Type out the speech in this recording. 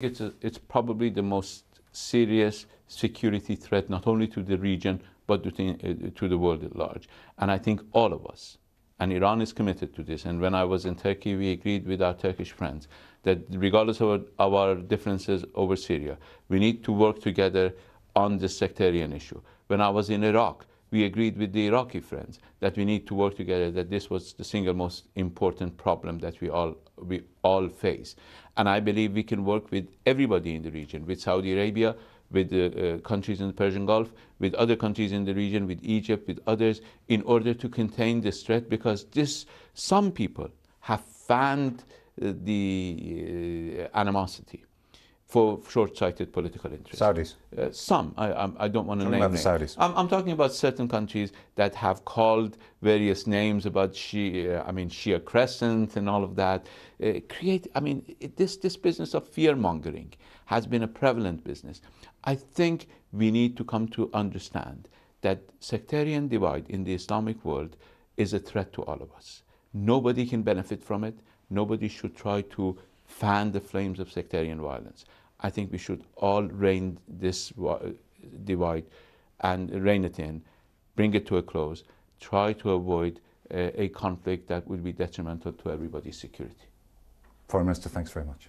It's, a, it's probably the most serious security threat, not only to the region, but to the, uh, to the world at large. And I think all of us, and Iran is committed to this. And when I was in Turkey, we agreed with our Turkish friends that regardless of our, our differences over Syria, we need to work together on this sectarian issue. When I was in Iraq, we agreed with the Iraqi friends that we need to work together, that this was the single most important problem that we all, we all face. And I believe we can work with everybody in the region, with Saudi Arabia, with the uh, countries in the Persian Gulf, with other countries in the region, with Egypt, with others, in order to contain this threat because this, some people have fanned uh, the uh, animosity for short-sighted political interests. Saudis. Uh, some. I, I, I don't want to name about names. Saudis. I'm, I'm, talking about certain countries that have called various names about Shia, I mean Shia Crescent and all of that. Uh, create. I mean it, this this business of fear-mongering has been a prevalent business. I think we need to come to understand that sectarian divide in the Islamic world is a threat to all of us. Nobody can benefit from it. Nobody should try to fan the flames of sectarian violence. I think we should all rein this divide and rein it in, bring it to a close, try to avoid a, uh, a conflict that would be detrimental to everybody's security. Foreign Minister, thanks very much.